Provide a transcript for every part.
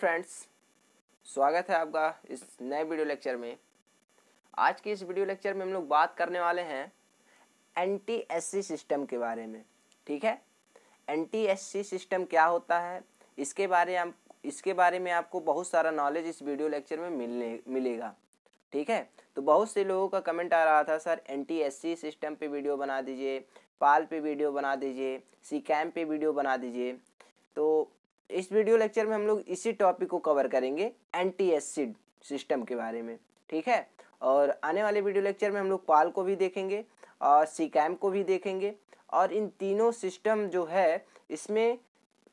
friends स्वागत है आपका इस नए वीडियो लेक्चर में आज के इस वीडियो लेक्चर में हम लोग बात करने वाले हैं एन सिस्टम के बारे में ठीक है एन सिस्टम क्या होता है इसके बारे आप इसके बारे में आपको बहुत सारा नॉलेज इस वीडियो लेक्चर में मिलने मिलेगा ठीक है तो बहुत से लोगों का कमेंट आ रहा था sir N T S C system पर वीडियो बना दीजिए पाल पे वीडियो बना दीजिए सी कैम वीडियो बना दीजिए तो इस वीडियो लेक्चर में हम लोग इसी टॉपिक को कवर करेंगे एंटी एसिड सिस्टम के बारे में ठीक है और आने वाले वीडियो लेक्चर में हम लोग पाल को भी देखेंगे और सीकैम को भी देखेंगे और इन तीनों सिस्टम जो है इसमें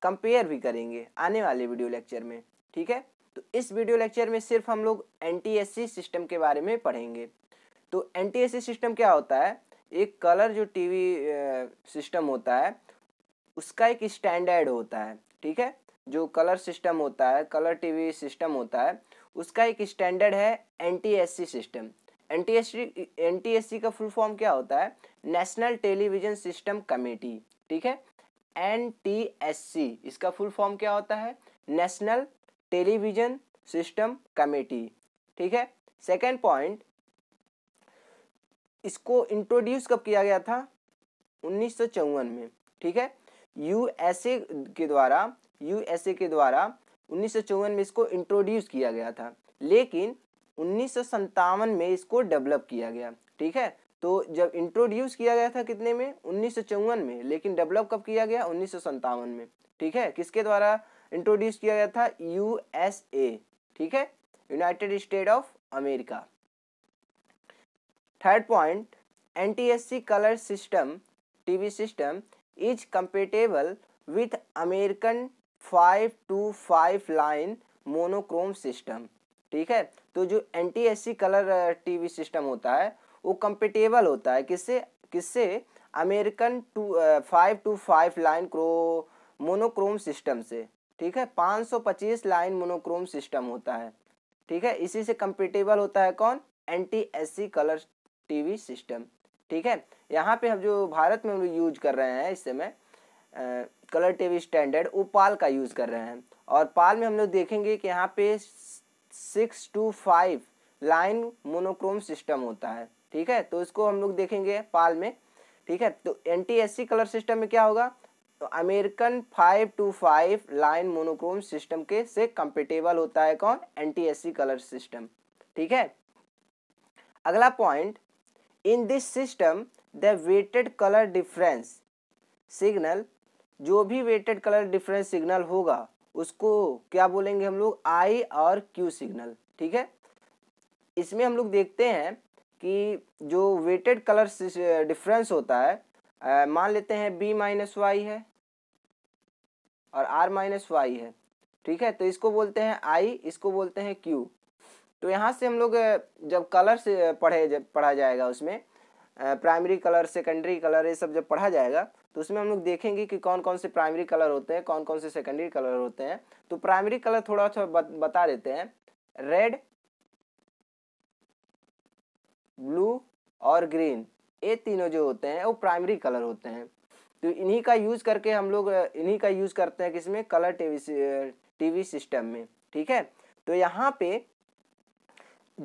कंपेयर भी करेंगे आने वाले वीडियो लेक्चर में ठीक है तो इस वीडियो लेक्चर में सिर्फ हम लोग एन सिस्टम के बारे में पढ़ेंगे तो एन सिस्टम क्या होता है एक कलर जो टीवी सिस्टम होता है उसका एक स्टैंडर्ड होता है ठीक है जो कलर सिस्टम होता है कलर टीवी सिस्टम होता है उसका एक स्टैंडर्ड है एनटीएससी सिस्टम एनटीएससी टी का फुल फॉर्म क्या होता है नेशनल टेलीविजन सिस्टम कमेटी ठीक है एनटीएससी इसका फुल फॉर्म क्या होता है नेशनल टेलीविजन सिस्टम कमेटी ठीक है सेकेंड पॉइंट इसको इंट्रोड्यूस कब किया गया था उन्नीस में ठीक है यूएसए के द्वारा यूएसए के द्वारा उन्नीस में इसको इंट्रोड्यूस किया गया था लेकिन उन्नीस में इसको डेवलप किया गया ठीक है तो जब इंट्रोड्यूस किया गया था कितने में उन्नीस में लेकिन डेवलप कब किया गया उन्नीस में ठीक है किसके द्वारा इंट्रोड्यूस किया गया था यूएसए ठीक है United State of America third point NTSC colour system TV system is compatible with American five two five line monochrome system ठीक है तो जो एन कलर टीवी सिस्टम होता है वो कंपेटेबल होता है किससे किससे American two five two five line क्रो मोनोक्रोम सिस्टम से ठीक है 525 लाइन मोनोक्रोम सिस्टम होता है ठीक है इसी से कंपेटेबल होता है कौन एन कलर टीवी सिस्टम ठीक है यहाँ पे हम जो भारत में हम लोग यूज कर रहे हैं इस समय कलर टीवी स्टैंडर्ड वो पाल का यूज़ कर रहे हैं और पाल में हम लोग देखेंगे कि यहाँ पे six two five line monochrome system होता है ठीक है तो इसको हम लोग देखेंगे पाल में ठीक है तो एन कलर सिस्टम में क्या होगा तो American five two five line monochrome system के से कंपेटेबल होता है कौन एन कलर सिस्टम ठीक है अगला point in this system the weighted colour difference signal जो भी वेटेड कलर डिफरेंस सिग्नल होगा उसको क्या बोलेंगे हम लोग आई और क्यू सिग्नल ठीक है इसमें हम लोग देखते हैं कि जो वेटेड कलर डिफरेंस होता है मान लेते हैं बी माइनस वाई है और आर माइनस वाई है ठीक है तो इसको बोलते हैं आई इसको बोलते हैं क्यू तो यहाँ से हम लोग जब कलर से पढ़े जब पढ़ा जाएगा उसमें प्राइमरी कलर सेकेंडरी कलर ये सब जब पढ़ा जाएगा तो उसमें हम लोग देखेंगे कि कौन कौन से प्राइमरी कलर होते हैं कौन कौन से सेकेंडरी कलर होते हैं तो प्राइमरी कलर थोड़ा सा बता देते हैं रेड ब्लू और ग्रीन ये तीनों जो होते हैं वो प्राइमरी कलर होते हैं तो इन्हीं का यूज़ करके हम लोग इन्हीं का यूज़ करते हैं किसमें कलर टीवी टीवी सिस्टम में ठीक है तो यहाँ पे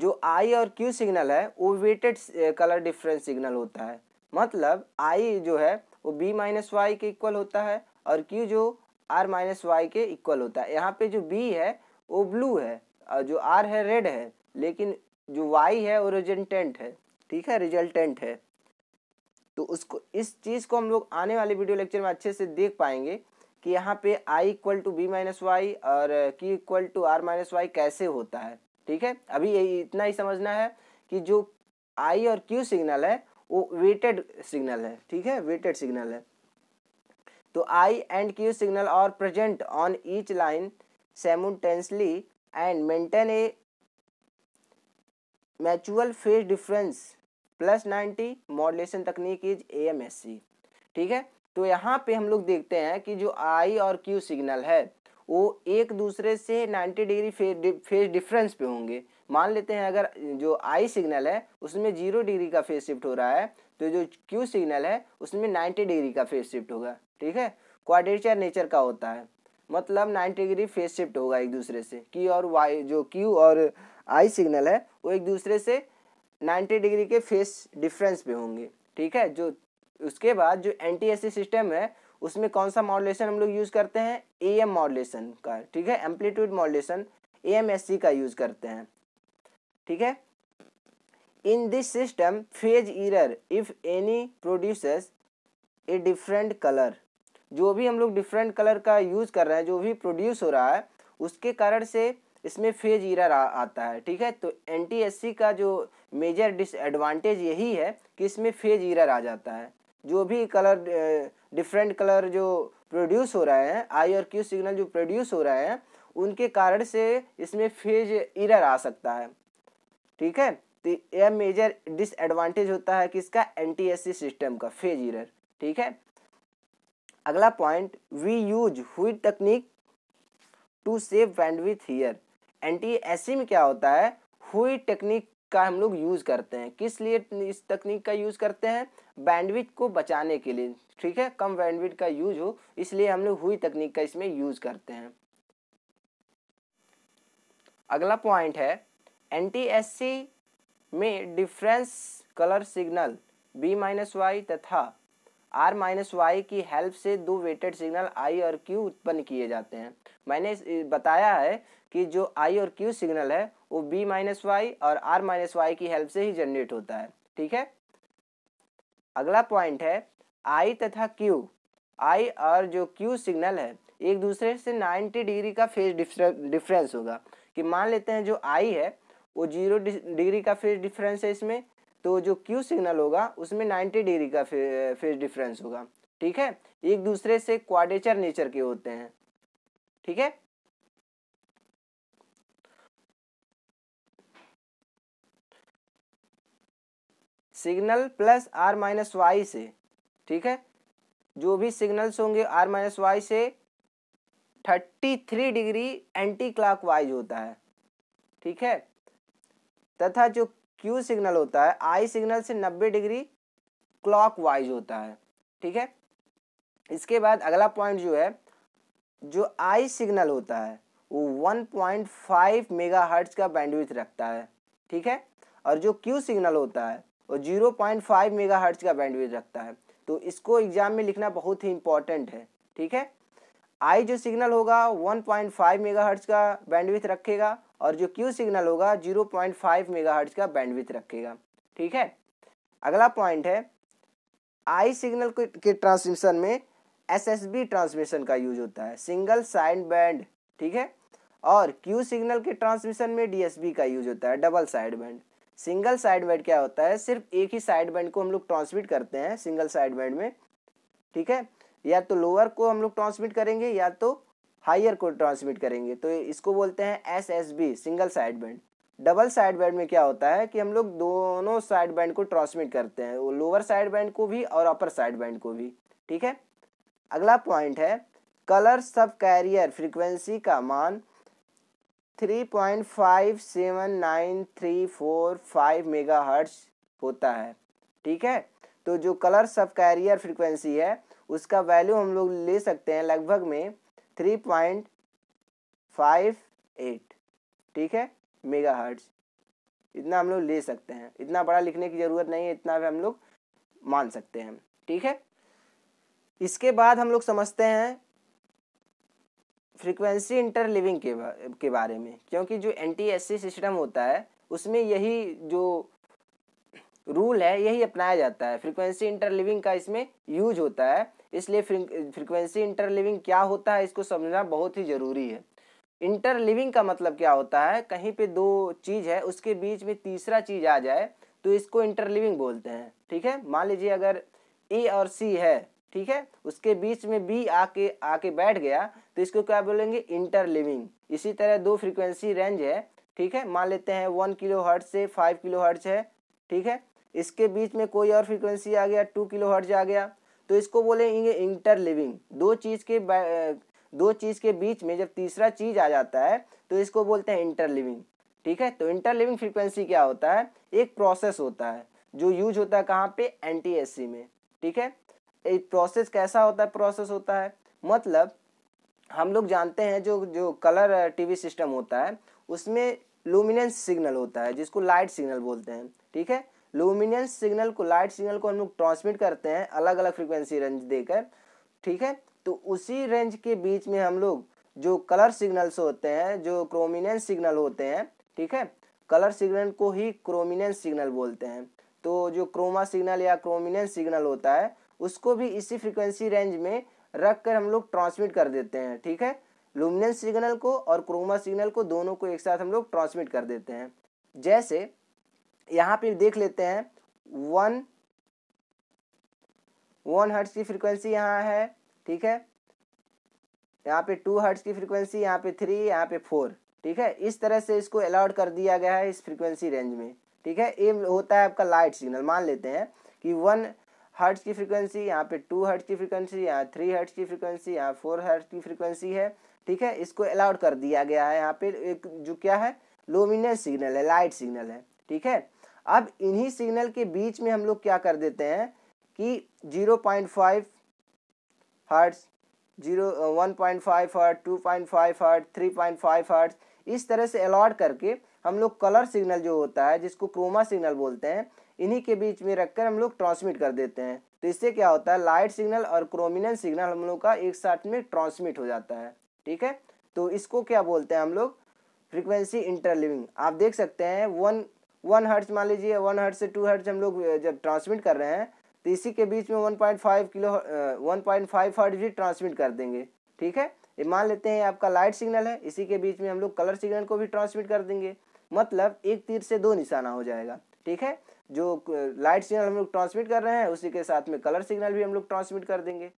जो आई और क्यू सिग्नल है वो वेटेड कलर डिफरेंस सिग्नल होता है मतलब आई जो है वो बी माइनस वाई के इक्वल होता है और क्यू जो आर माइनस वाई के इक्वल होता है यहाँ पे जो बी है वो ब्लू है और जो आर है रेड है लेकिन जो वाई है वो रिजल्टेंट है ठीक है रिजल्टेंट है तो उसको इस चीज़ को हम लोग आने वाले वीडियो लेक्चर में अच्छे से देख पाएंगे कि यहाँ पे I equal to B minus Y और Q equal to R minus Y कैसे होता है ठीक है अभी यही इतना ही समझना है कि जो आई और क्यू सिग्नल है वो वेटेड सिग्नल है ठीक है वेटेड सिग्नल है तो आई एंड क्यू सिग्नल और present on each line simultaneously and maintain a mutual phase difference plus ninety modulation तकनीक is A M S C ठीक है तो यहाँ पे हम लोग देखते हैं कि जो आई और क्यू सिग्नल है वो एक दूसरे से नाइन्टी डिग्री फेज डिफरेंस पे होंगे मान लेते हैं अगर जो आई सिग्नल है उसमें जीरो डिग्री का फेज शिफ्ट हो रहा है तो जो क्यू सिग्नल है उसमें नाइन्टी डिग्री का फेज शिफ्ट होगा ठीक है क्वाडेचर नेचर का होता है मतलब नाइन्टी डिग्री फेज शिफ्ट होगा एक दूसरे से की और वाई जो क्यू और आई सिग्नल है वो एक दूसरे से नाइन्टी डिग्री के फेस डिफरेंस पे होंगे ठीक है जो उसके बाद जो एन सिस्टम है उसमें कौन सा मॉडलेशन हम लोग यूज़ करते हैं ए एम मॉडलेशन का ठीक है amplitude modulation A M S C का यूज़ करते हैं ठीक है in this system phase error if any produce a different colour जो भी हम लोग डिफरेंट कलर का यूज़ कर रहे हैं जो भी प्रोड्यूस हो रहा है उसके कारण से इसमें फेज ईरर आता है ठीक है तो एन का जो मेजर डिसएडवांटेज यही है कि इसमें फेज ईरर आ जाता है जो भी कलर डिफरेंट कलर जो प्रोड्यूस हो रहे हैं आई और क्यू सिग्नल जो प्रोड्यूस हो रहे हैं उनके कारण से इसमें फेज इरर आ सकता है ठीक है तो यह मेजर डिसएडवांटेज होता है किसका एनटीएससी सिस्टम का फेज इरर ठीक है अगला पॉइंट वी यूज हुई तकनीक to save bandwidth here NTSC में क्या होता है हुई टेक्निक का हम लोग यूज़ करते हैं किस लिए इस तकनीक का यूज़ करते हैं बैंडविथ को बचाने के लिए ठीक है कम बैंडविथ का यूज हो इसलिए हम लोग हुई तकनीक का इसमें यूज़ करते हैं अगला पॉइंट है एन में difference colour signal B minus Y तथा आर माइनस वाई की हेल्प से दो वेटेड सिग्नल आई और क्यू उत्पन्न किए जाते हैं मैंने बताया है कि जो आई और क्यू सिग्नल है वो बी माइनस वाई और आर माइनस वाई की हेल्प से ही जनरेट होता है ठीक है अगला पॉइंट है आई तथा क्यू आई और जो क्यू सिग्नल है एक दूसरे से 90 डिग्री का फेज डिफरेंस होगा कि मान लेते हैं जो आई है वो जीरो डिग्री का फेज डिफरेंस है इसमें तो जो क्यू सिग्नल होगा उसमें नाइन्टी डिग्री का फेज डिफरेंस होगा ठीक है एक दूसरे से क्वाडेचर नेचर के होते हैं ठीक है signal plus R minus Y से ठीक है जो भी सिग्नल्स होंगे आर माइनस वाई से thirty three degree anticlockwise होता है ठीक है तथा जो क्यू सिग्नल होता है आई सिग्नल से नब्बे डिग्री क्लॉक वाइज होता है ठीक है इसके बाद अगला पॉइंट जो है जो आई सिग्नल होता है वो 1.5 मेगाहर्ट्ज का बैंडविथ रखता है ठीक है और जो क्यू सिग्नल होता है वो 0.5 मेगाहर्ट्ज का बैंडविथ रखता है तो इसको एग्जाम में लिखना बहुत ही इंपॉर्टेंट है ठीक है आई जो सिग्नल होगा 1.5 मेगाहर्ट्ज का बैंडविथ रखेगा और जो क्यू सिग्नल होगा 0.5 पॉइंट मेगाहर्ट्ज का बैंडविथ रखेगा ठीक है अगला पॉइंट है आई सिग्नल के ट्रांसमिशन में एस एस बी ट्रांसमिशन का यूज होता है सिंगल साइन बैंड ठीक है और क्यू सिग्नल के ट्रांसमिशन में डी एस बी का यूज होता है double side band single side band क्या होता है सिर्फ एक ही साइड बैंड को हम लोग ट्रांसमिट करते हैं सिंगल साइड बैंड में ठीक है या तो लोअर को हम लोग ट्रांसमिट करेंगे या तो हाइयर को ट्रांसमिट करेंगे तो इसको बोलते हैं S S B single side band double side band में क्या होता है कि हम लोग दोनों साइड बैंड को ट्रांसमिट करते हैं वो लोअर साइड बैंड को भी और अपर साइड बैंड को भी ठीक है अगला पॉइंट है कलर सब कैरियर फ्रीक्वेंसी का मान मेगा मेगाहर्ट्ज होता है ठीक है तो जो कलर सब कैरियर फ्रीक्वेंसी है उसका वैल्यू हम लोग ले सकते हैं लगभग में थ्री पॉइंट फाइव एट ठीक है मेगा हर्ट्स इतना हम लोग ले सकते हैं इतना बड़ा लिखने की ज़रूरत नहीं है इतना भी हम लोग मान सकते हैं ठीक है इसके बाद हम लोग समझते हैं फ्रीक्वेंसी इंटर लिविंग के, बा, के बारे में क्योंकि जो एन सिस्टम होता है उसमें यही जो रूल है यही अपनाया जाता है फ्रीक्वेंसी इंटरलिविंग का इसमें यूज होता है इसलिए फ्रिक्वेंसी इंटरलिविंग क्या होता है इसको समझना बहुत ही ज़रूरी है इंटरलिविंग का मतलब क्या होता है कहीं पे दो चीज़ है उसके बीच में तीसरा चीज़ आ जाए तो इसको इंटरलिविंग बोलते हैं ठीक है मान लीजिए अगर ए और सी है ठीक है उसके बीच में बी आके आके बैठ गया तो इसको क्या बोलेंगे इंटरलिविंग इसी तरह दो फ्रिक्वेंसी रेंज है ठीक है मान लेते हैं वन किलो हर्ट से फाइव किलो हर्ट है ठीक है इसके बीच में कोई और फ्रिक्वेंसी आ गया टू किलो हर्ट आ गया तो इसको बोलेंगे इंटरलिविंग दो चीज़ के दो चीज़ के बीच में जब तीसरा चीज़ आ जाता है तो इसको बोलते हैं इंटरलिविंग ठीक है तो इंटरलिविंग फ्रीक्वेंसी क्या होता है एक प्रोसेस होता है जो यूज होता है कहाँ पे एन में ठीक है एक प्रोसेस कैसा होता है प्रोसेस होता है मतलब हम लोग जानते हैं जो जो कलर टीवी सिस्टम होता है उसमें लुमिनेंस सिग्नल होता है जिसको लाइट सिग्नल बोलते हैं ठीक है लुमिनियस सिग्नल को लाइट सिग्नल को हम लोग ट्रांसमिट करते हैं अलग अलग फ्रिक्वेंसी रेंज देकर ठीक है तो उसी रेंज के बीच में हम लोग जो कलर सिग्नल्स होते हैं जो क्रोमिनेंस सिग्नल होते हैं ठीक है कलर सिग्नल को ही क्रोमिनेंस सिग्नल बोलते हैं तो जो क्रोमा सिग्नल या क्रोमिनेंस सिग्नल होता है उसको भी इसी फ्रिक्वेंसी रेंज में रख कर हम लोग ट्रांसमिट कर देते हैं ठीक है लुमिनेंस सिग्नल को और क्रोमा सिग्नल को दोनों को एक साथ हम लोग ट्रांसमिट कर देते हैं जैसे यहाँ पे देख लेते हैं वन वन हर्ट्स की फ्रीक्वेंसी यहाँ है ठीक है यहाँ पे टू हर्ट्स की फ्रीक्वेंसी यहाँ पे थ्री यहाँ पे फोर ठीक है इस तरह से इसको अलाउड कर दिया गया है इस फ्रीक्वेंसी रेंज में ठीक है ये होता है आपका लाइट सिग्नल मान लेते हैं कि वन हर्ट्स की फ्रीक्वेंसी यहाँ पे टू हर्ट्स की फ्रीक्वेंसी यहाँ थ्री हर्ट्स की फ्रीक्वेंसी यहाँ फोर हर्ट्स की फ्रीक्वेंसी है ठीक है इसको अलाउड कर दिया गया है यहाँ पे एक जो क्या है लोमिनेंस सिग्नल है लाइट सिग्नल है ठीक है अब इन्हीं सिग्नल के बीच में हम लोग क्या कर देते हैं कि 0.5 point five hertz zero one point five hertz two point five hertz three point five hertz इस तरह से अलॉट करके हम लोग कलर सिग्नल जो होता है जिसको क्रोमा सिग्नल बोलते हैं इन्हीं के बीच में रखकर हम लोग ट्रांसमिट कर देते हैं तो इससे क्या होता है लाइट सिग्नल और क्रोमिनेंट सिग्नल हम लोग का एक साथ में ट्रांसमिट हो जाता है ठीक है तो इसको क्या बोलते हैं हम लोग फ्रीक्वेंसी इंटरलिविंग आप देख सकते हैं वन वन हर्ट्स मान लीजिए वन हर्ट्स से टू हर्ट्स हम लोग जब ट्रांसमिट कर रहे हैं तो इसी के बीच में one point five kilo one point five hertz भी ट्रांसमिट कर देंगे ठीक है ये मान लेते हैं आपका लाइट सिग्नल है इसी के बीच में हम लोग कलर सिग्नल को भी ट्रांसमिट कर देंगे मतलब एक तीर से दो निशाना हो जाएगा ठीक है जो लाइट सिग्नल हम लोग ट्रांसमिट कर रहे हैं उसी के साथ में कलर सिग्नल भी हम लोग ट्रांसमिट कर देंगे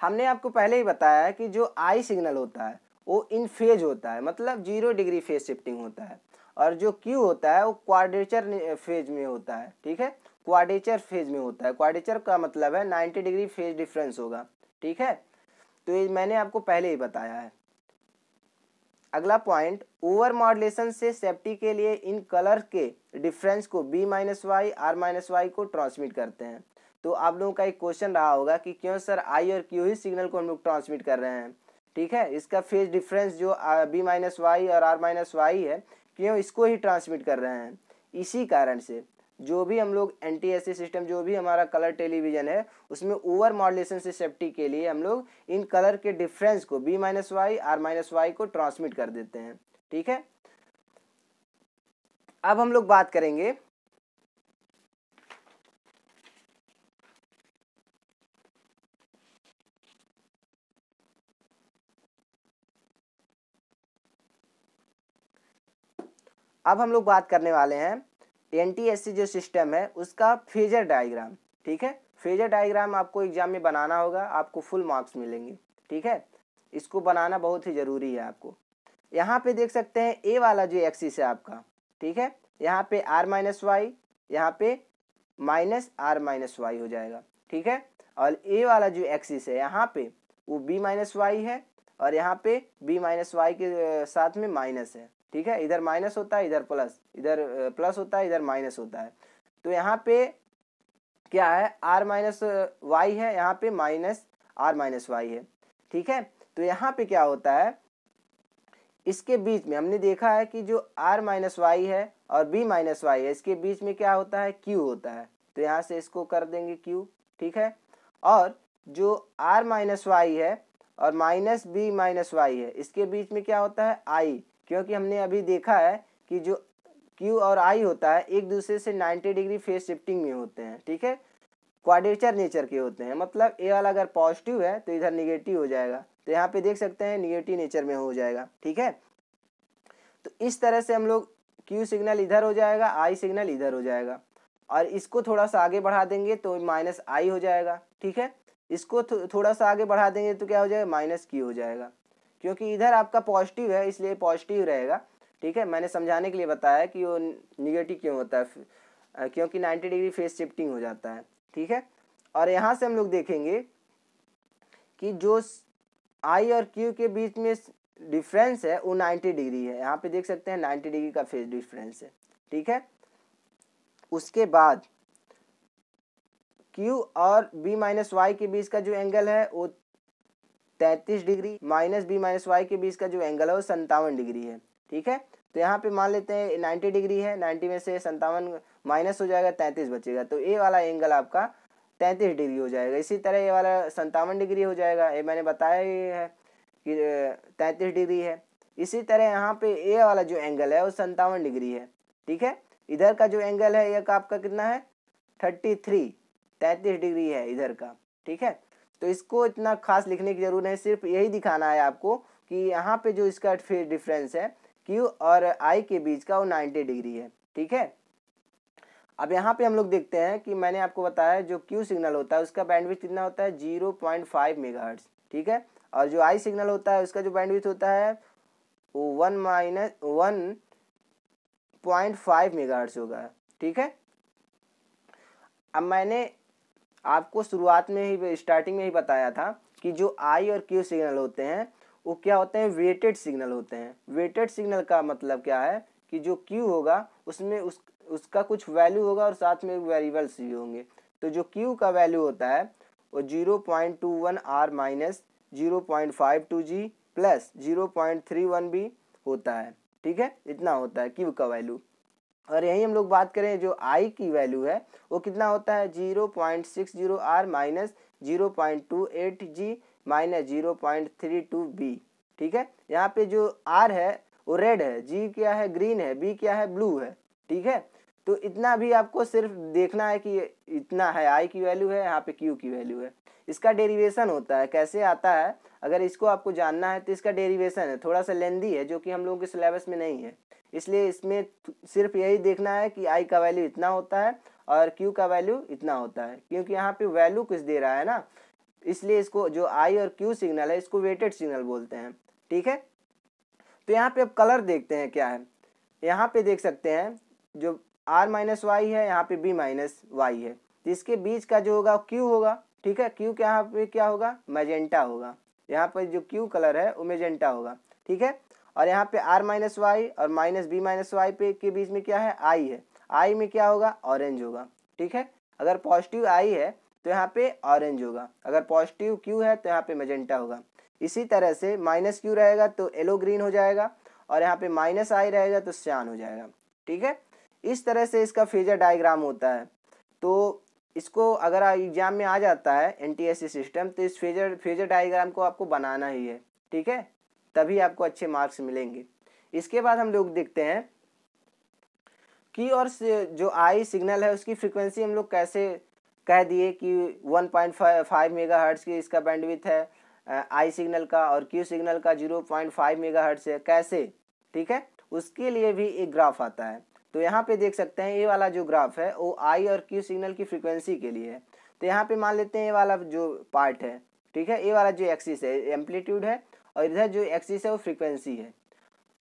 हमने आपको पहले ही बताया है कि जो आई सिग्नल होता है वो इन फेज होता है मतलब जीरो डिग्री फेज शिफ्टिंग होता है और जो क्यू होता है वो क्वाडेचर फेज में होता है ठीक है क्वाडेचर फेज में होता है क्वाडेचर का मतलब है नाइन्टी डिग्री फेज डिफरेंस होगा ठीक है तो ये मैंने आपको पहले ही बताया है अगला पॉइंट ओवर मॉडलेशन से सेफ्टी के लिए इन कलर के डिफरेंस को B minus Y R minus Y को ट्रांसमिट करते हैं तो आप लोगों का एक क्वेश्चन रहा होगा कि क्यों सर आई और क्यू ही सिग्नल को हम लोग ट्रांसमिट कर रहे हैं ठीक है इसका फेज डिफरेंस जो बी माइनस वाई और आर माइनस वाई है क्यों इसको ही ट्रांसमिट कर रहे हैं इसी कारण से जो भी हम लोग एन टी सिस्टम जो भी हमारा कलर टेलीविज़न है उसमें ओवर मॉडलेशन से सेफ्टी के लिए हम लोग इन कलर के डिफरेंस को B minus Y R minus Y को ट्रांसमिट कर देते हैं ठीक है अब हम लोग बात करेंगे अब हम लोग बात करने वाले हैं एन जो सिस्टम है उसका फेजर डायग्राम ठीक है फेजर डायग्राम आपको एग्जाम में बनाना होगा आपको फुल मार्क्स मिलेंगे ठीक है इसको बनाना बहुत ही ज़रूरी है आपको यहाँ पे देख सकते हैं ए वाला जो एक्सिस है आपका ठीक है यहाँ पे आर माइनस वाई यहाँ पे माइनस आर माइनस वाई हो जाएगा ठीक है और ए वाला जो एक्सिस है यहाँ पे वो बी माइनस वाई है और यहाँ पे बी माइनस वाई के साथ में माइनस है ठीक है इधर माइनस होता है इधर प्लस इधर प्लस होता है इधर माइनस होता है तो यहाँ पे क्या है आर माइनस वाई है यहाँ पे माइनस आर माइनस वाई है ठीक है तो यहाँ पे क्या होता है इसके बीच में हमने देखा है कि जो आर माइनस वाई है और बी माइनस वाई है इसके बीच में क्या होता है क्यू होता है तो यहाँ से इसको कर देंगे क्यू ठीक है और जो आर माइनस वाई है और माइनस बी माइनस वाई है इसके बीच में क्या होता है आई क्योंकि हमने अभी देखा है कि जो क्यू और आई होता है एक दूसरे से 90 डिग्री फेस शिफ्टिंग में होते हैं ठीक है क्वाडेचर नेचर के होते हैं मतलब ए वाला अगर पॉजिटिव है तो इधर निगेटिव हो जाएगा तो यहाँ पे देख सकते हैं निगेटिव नेचर में हो जाएगा ठीक है तो इस तरह से हम लोग क्यू सिग्नल इधर हो जाएगा आई सिग्नल इधर हो जाएगा और इसको थोड़ा सा आगे बढ़ा देंगे तो माइनस आई हो जाएगा ठीक है इसको थो, थोड़ा सा आगे बढ़ा देंगे तो क्या हो जाएगा माइनस क्यू हो जाएगा क्योंकि इधर आपका पॉजिटिव है इसलिए पॉजिटिव रहेगा ठीक है मैंने समझाने के लिए बताया कि वो निगेटिव क्यों होता है क्योंकि नाइन्टी डिग्री फेस शिफ्टिंग हो जाता है ठीक है और यहाँ से हम लोग देखेंगे कि जो आई और क्यू के बीच में डिफरेंस है वो नाइन्टी डिग्री है यहाँ पे देख सकते हैं नाइन्टी डिग्री का फेस डिफरेंस है ठीक है उसके बाद क्यू और बी माइनस वाई के बीच का जो एंगल है वो तैतीस degree minus B minus Y के बीच का जो एंगल है वो संतावन डिग्री है ठीक है तो यहाँ पे मान लेते हैं नाइन्टी डिग्री है नाइन्टी में से संतावन माइनस हो जाएगा तैंतीस बचेगा तो ए वाला एंगल आपका तैंतीस डिग्री हो जाएगा इसी तरह ये वाला संतावन डिग्री हो जाएगा ये मैंने बताया ही है कि तैंतीस डिग्री है इसी तरह यहाँ पे ए वाला जो एंगल है वो संतावन डिग्री है ठीक है इधर का जो एंगल है एक आपका कितना है थर्टी थ्री तैंतीस डिग्री है इधर का ठीक है तो इसको इतना खास लिखने की ज़रूरत नहीं सिर्फ यही दिखाना है आपको कि यहाँ पे जो इसका फिर डिफरेंस है क्यू और आई के बीच का वो नाइन्टी डिग्री है ठीक है अब यहाँ पे हम लोग देखते हैं कि मैंने आपको बताया जो क्यू सिग्नल होता है उसका बैंडविड्थ कितना होता है जीरो पॉइंट फाइव मेगाहर्ट्ज ठीक है और जो आई सिग्नल होता है उसका जो बैंडविड्थ होता है वो one minus one point five megahertz होगा ठीक है अब मैंने आपको शुरुआत में ही स्टार्टिंग में ही बताया था कि जो आई और क्यू सिग्नल होते हैं वो क्या होते हैं वेटेड सिग्नल होते हैं वेटेड सिग्नल का मतलब क्या है कि जो क्यू होगा उसमें उस उसका कुछ वैल्यू होगा और साथ में वेरिएबल्स भी होंगे तो जो क्यू का वैल्यू होता है वो zero point two one R minus zero point five two G plus zero point three one भी होता है ठीक है इतना होता है क्यू का वैल्यू और यही हम लोग बात करें जो आई की वैल्यू है वो कितना होता है zero point six zero R minus zero point two eight G minus zero point three two B ठीक है यहाँ पे जो आर है वो रेड है जी क्या है ग्रीन है बी क्या है ब्लू है ठीक है तो इतना भी आपको सिर्फ देखना है कि इतना है आई की वैल्यू है यहाँ पे क्यू की वैल्यू है इसका डेरिवेशन होता है कैसे आता है अगर इसको आपको जानना है तो इसका डेरिवेशन है थोड़ा सा लेंदी है जो कि हम लोगों के सिलेबस में नहीं है इसलिए इसमें सिर्फ यही देखना है कि आई का वैल्यू इतना होता है और क्यू का वैल्यू इतना होता है क्योंकि यहाँ पे वैल्यू कुछ दे रहा है ना इसलिए इसको जो आई और क्यू सिग्नल है इसको वेटेड सिग्नल बोलते हैं ठीक है तो यहाँ पे अब कलर देखते हैं क्या है यहाँ पे देख सकते हैं जो आर माइनस वाई है यहाँ पे बी माइनस वाई है तो इसके बीच का जो होगा क्यू होगा ठीक है क्यू के यहाँ पे क्या होगा मैजेंटा होगा यहाँ पर जो क्यू कलर है वो मेजेंटा होगा ठीक है और यहाँ पे आर माइनस वाई और माइनस बी माइनस वाई पे के बीच में क्या है आई है आई में क्या होगा ऑरेंज होगा ठीक है अगर पॉजिटिव आई है तो यहाँ पे ऑरेंज होगा अगर पॉजिटिव क्यू है तो यहाँ पे मजेंटा होगा इसी तरह से माइनस क्यू रहेगा तो येलो ग्रीन हो जाएगा और यहाँ पे माइनस आई रहेगा तो श्यान हो जाएगा ठीक है इस तरह से इसका फेजर डायग्राम होता है तो इसको अगर एग्जाम में आ जाता है एन सिस्टम तो इस फेजर फेजर डायग्राम को आपको बनाना ही है ठीक है तभी आपको अच्छे मार्क्स मिलेंगे इसके बाद हम लोग देखते हैं कि और जो आई सिग्नल है उसकी फ्रिक्वेंसी हम लोग कैसे कह दिए कि 1.5 हर्ट्स की इसका बैंडविथ है आई सिग्नल का और क्यू सिग्नल का 0.5 हर्ट्स है कैसे ठीक है उसके लिए भी एक ग्राफ आता है तो यहाँ पे देख सकते हैं ये वाला जो ग्राफ है वो आई और क्यू सिग्नल की फ्रिक्वेंसी के लिए है तो यहाँ पे मान लेते हैं ये वाला जो पार्ट है ठीक है ये वाला जो एक्सिस है एम्पलीट्यूड है और इधर जो एक्सिस है वो फ्रीक्वेंसी है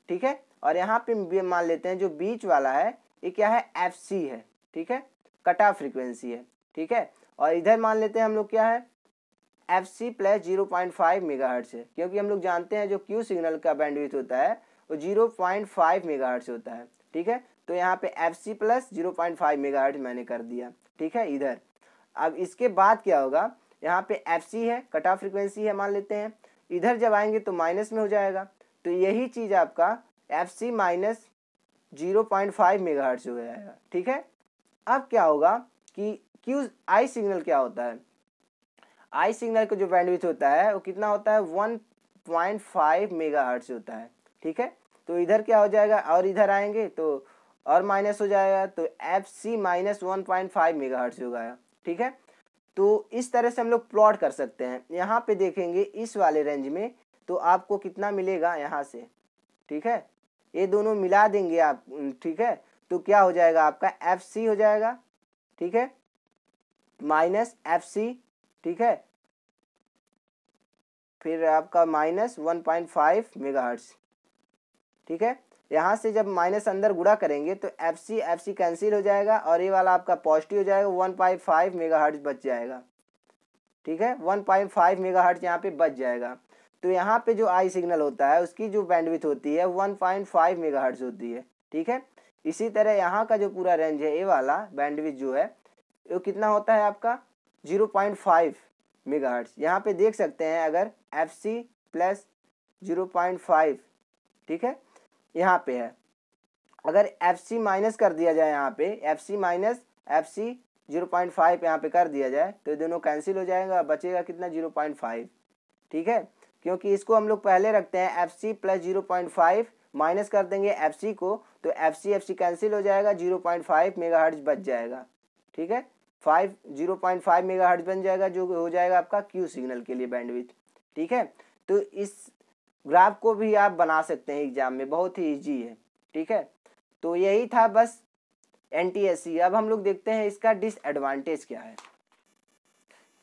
ठीक है और यहाँ पे मान लेते हैं जो बीच वाला है ये क्या है एफ सी है ठीक है कट ऑफ फ्रीक्वेंसी है ठीक है और इधर मान लेते हैं हम लोग क्या है F C plus zero point five mega hertz है क्योंकि हम लोग जानते हैं जो क्यू सिग्नल का बैंडविथ होता है वो zero point five mega hertz होता है ठीक है तो यहाँ पे F C plus zero point five mega hertz मैंने कर दिया ठीक है इधर अब इसके बाद क्या होगा यहाँ पे एफ सी है कट ऑफ फ्रिक्वेंसी है मान लेते हैं इधर जब आएंगे तो माइनस में हो जाएगा तो यही चीज़ आपका F C minus zero point five mega hertz हो जाएगा ठीक है अब क्या होगा कि क्यू आई सिग्नल क्या होता है आई सिग्नल का जो बैंडविथ होता है वो कितना होता है one point five mega hertz होता है ठीक है तो इधर क्या हो जाएगा और इधर आएंगे तो और माइनस हो जाएगा तो F C minus one point five mega hertz हो जाएगा ठीक है तो इस तरह से हम लोग प्लॉट कर सकते हैं यहाँ पे देखेंगे इस वाले रेंज में तो आपको कितना मिलेगा यहाँ से ठीक है ये दोनों मिला देंगे आप ठीक है तो क्या हो जाएगा आपका एफ सी हो जाएगा ठीक है माइनस एफ सी ठीक है फिर आपका minus one point five mega hertz ठीक है यहाँ से जब माइनस अंदर गुड़ा करेंगे तो F C F C cancel हो जाएगा और ये वाला आपका पॉजिटिव हो जाएगा one point five mega hertz बच जाएगा ठीक है one point five mega hertz यहाँ पे बच जाएगा तो यहाँ पे जो आई सिग्नल होता है उसकी जो बैंडविथ होती है one point five mega hertz होती है ठीक है इसी तरह यहाँ का जो पूरा रेंज है ए वाला बैंडविथ जो है वो कितना होता है आपका zero point five mega hertz यहाँ पे देख सकते हैं अगर F C plus zero point five ठीक है यहाँ पे है अगर एफ सी माइनस कर दिया जाए यहाँ पे F C minus F C zero point five यहाँ पे कर दिया जाए तो दोनों कैंसिल हो जाएगा बचेगा कितना जीरो पॉइंट फाइव ठीक है क्योंकि इसको हम लोग पहले रखते हैं F C plus zero point five minus कर देंगे एफ सी को तो F C F C cancel हो जाएगा जीरो पॉइंट फाइव मेगा हर्ज बच जाएगा ठीक है five zero point five mega hertz बन जाएगा जो हो जाएगा आपका क्यू सिग्नल के लिए बैंडविथ ठीक है तो इस ग्राफ को भी आप बना सकते हैं एग्जाम में बहुत ही ईजी है ठीक है तो यही था बस एन अब हम लोग देखते हैं इसका डिसएडवांटेज क्या है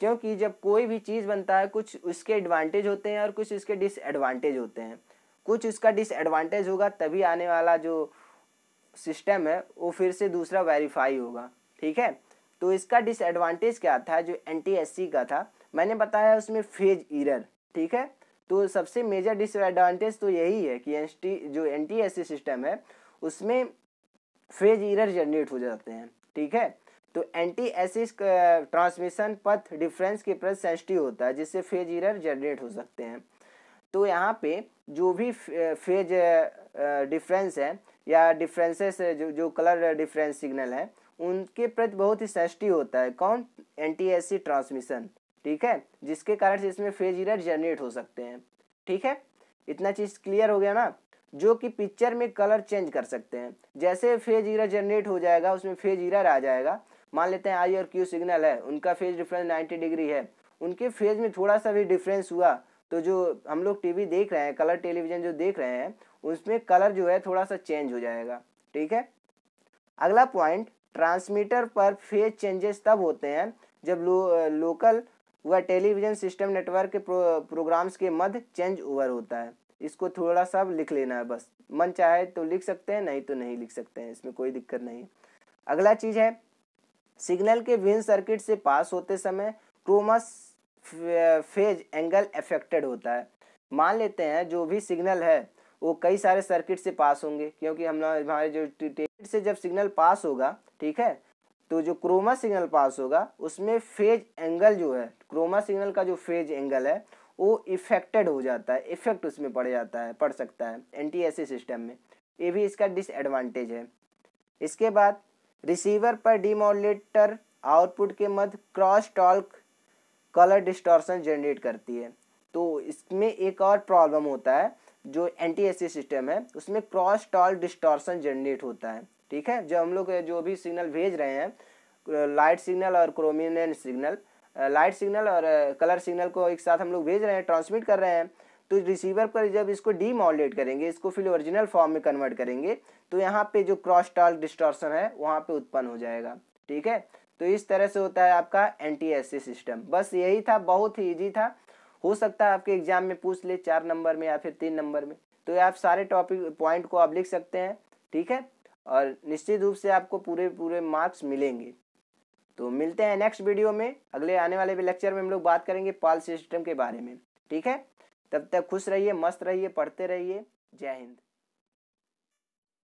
क्योंकि जब कोई भी चीज़ बनता है कुछ उसके एडवांटेज होते हैं और कुछ उसके डिसएडवांटेज होते हैं कुछ उसका डिसएडवांटेज होगा तभी आने वाला जो सिस्टम है वो फिर से दूसरा वेरीफाई होगा ठीक है तो इसका डिसएडवांटेज क्या था जो एन का था मैंने बताया उसमें फेज इरर ठीक है तो सबसे मेजर डिसएडवांटेज तो यही है कि एन जो एन सिस्टम है उसमें फेज इरर जनरेट हो जाते हैं ठीक है तो एंटी एसिस ट्रांसमिशन पथ डिफरेंस के प्रति सेंसिटिव होता है जिससे फेज इरर जनरेट हो सकते हैं तो यहाँ पे जो भी फेज डिफरेंस है या डिफरेंसेस जो जो कलर डिफरेंस सिग्नल है उनके प्रति बहुत ही सेंसिटिव होता है कौन एन टी ट्रांसमिशन ठीक है जिसके कारण से इसमें फेज इरर जनरेट हो सकते हैं ठीक है इतना चीज़ क्लियर हो गया ना जो कि पिक्चर में कलर चेंज कर सकते हैं जैसे फेज इरर जनरेट हो जाएगा उसमें फेज इरर आ जाएगा मान लेते हैं आई और क्यू सिग्नल है उनका फेज डिफरेंस नाइन्टी डिग्री है उनके फेज में थोड़ा सा भी डिफरेंस हुआ तो जो हम लोग टीवी देख रहे हैं कलर टेलीविजन जो देख रहे हैं उसमें कलर जो है थोड़ा सा चेंज हो जाएगा ठीक है अगला पॉइंट ट्रांसमीटर पर फेज चेंजेस तब होते हैं जब लो, लोकल वह टेलीविजन सिस्टम नेटवर्क के प्रो, प्रोग्राम्स के मध्य चेंज ओवर होता है इसको थोड़ा सा लिख लेना है बस मन चाहे तो लिख सकते हैं नहीं तो नहीं लिख सकते हैं इसमें कोई दिक्कत नहीं अगला चीज़ है सिग्नल के विन सर्किट से पास होते समय क्रोमस फेज एंगल अफेक्टेड होता है मान लेते हैं जो भी सिग्नल है वो कई सारे सर्किट से पास होंगे क्योंकि हम हमारे जो से जब सिग्नल पास होगा ठीक है तो जो क्रोमा सिग्नल पास होगा उसमें फेज एंगल जो है क्रोमा सिग्नल का जो फेज एंगल है वो इफेक्टेड हो जाता है इफेक्ट उसमें पड़ जाता है पड़ सकता है एन सिस्टम में ये भी इसका डिसएडवांटेज है इसके बाद रिसीवर पर डिमोलेटर आउटपुट के मध्य cross talk colour distortion generate करती है तो इसमें एक और प्रॉब्लम होता है जो एन सिस्टम है उसमें क्रॉस टॉल डिस्टॉर्सन जनरेट होता है ठीक है जो हम लोग जो भी सिग्नल भेज रहे हैं लाइट सिग्नल और क्रोमिनेंट सिग्नल लाइट सिग्नल और कलर सिग्नल को एक साथ हम लोग भेज रहे हैं ट्रांसमिट कर रहे हैं तो रिसीवर पर जब इसको डी करेंगे इसको फिर ओरिजिनल फॉर्म में कन्वर्ट करेंगे तो यहाँ पे जो क्रॉस टॉल डिस्टॉर्सन है वहाँ पे उत्पन्न हो जाएगा ठीक है तो इस तरह से होता है आपका एन सिस्टम बस यही था बहुत ही ईजी था हो सकता है आपके एग्जाम में पूछ ले चार नंबर में या फिर तीन नंबर में तो आप सारे टॉपिक पॉइंट को आप लिख सकते हैं ठीक है और निश्चित रूप से आपको पूरे पूरे मार्क्स मिलेंगे तो मिलते हैं नेक्स्ट वीडियो में अगले आने वाले भी लेक्चर में हम लोग बात करेंगे पाल सिस्टम के बारे में ठीक है तब तक खुश रहिए मस्त रहिए पढ़ते रहिए जय हिंद